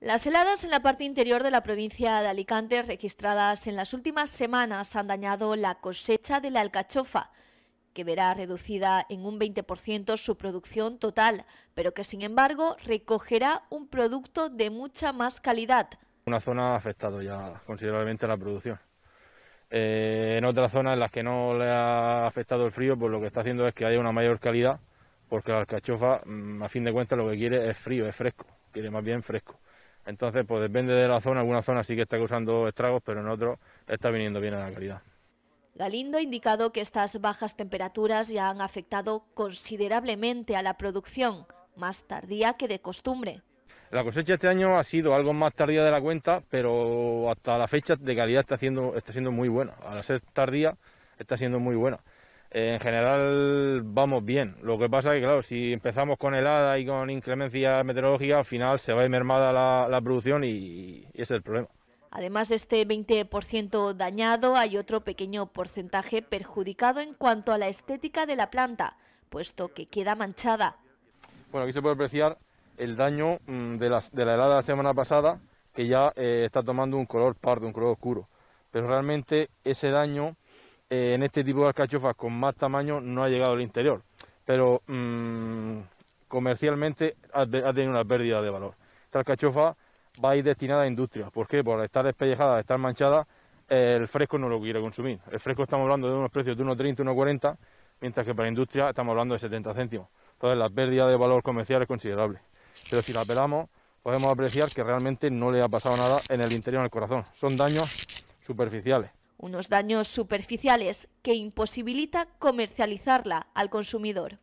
Las heladas en la parte interior de la provincia de Alicante registradas en las últimas semanas han dañado la cosecha de la alcachofa, que verá reducida en un 20% su producción total, pero que sin embargo recogerá un producto de mucha más calidad. Una zona ha afectado ya considerablemente la producción. Eh, en otras zonas en las que no le ha afectado el frío, pues lo que está haciendo es que haya una mayor calidad, porque la alcachofa, mm, a fin de cuentas, lo que quiere es frío, es fresco, quiere más bien fresco. Entonces, pues depende de la zona, alguna zona sí que está causando estragos, pero en otros está viniendo bien a la calidad. Galindo ha indicado que estas bajas temperaturas ya han afectado considerablemente a la producción, más tardía que de costumbre. La cosecha este año ha sido algo más tardía de la cuenta, pero hasta la fecha de calidad está siendo, está siendo muy buena. A la ser tardía está siendo muy buena en general vamos bien. Lo que pasa es que, claro, si empezamos con helada y con inclemencia meteorológica, al final se va a ir mermada la, producción y, es el problema. Además de este 20% dañado, hay otro pequeño porcentaje perjudicado en cuanto a la estética de la planta, puesto que queda manchada. Bueno, aquí se puede apreciar el daño mm, de la, de la helada de la semana pasada, que ya eh, está tomando un color pardo, un color oscuro. Pero realmente ese daño eh, en este tipo de alcachofas con más tamaño no ha llegado al interior, pero mm, comercialmente ha, tenido una pérdida de valor. Esta alcachofa va a ir destinada a industria. ¿Por qué? Por estar despellejada, estar manchada, el fresco no lo quiere consumir. El fresco estamos hablando de unos precios de 1,30, 1,40, mientras que para industria estamos hablando de 70 céntimos. Entonces la pérdida de valor comercial es considerable. Pero si la pelamos, podemos apreciar que realmente no le ha pasado nada en el interior del corazón. Son daños superficiales unos daños superficiales que imposibilita comercializarla al consumidor.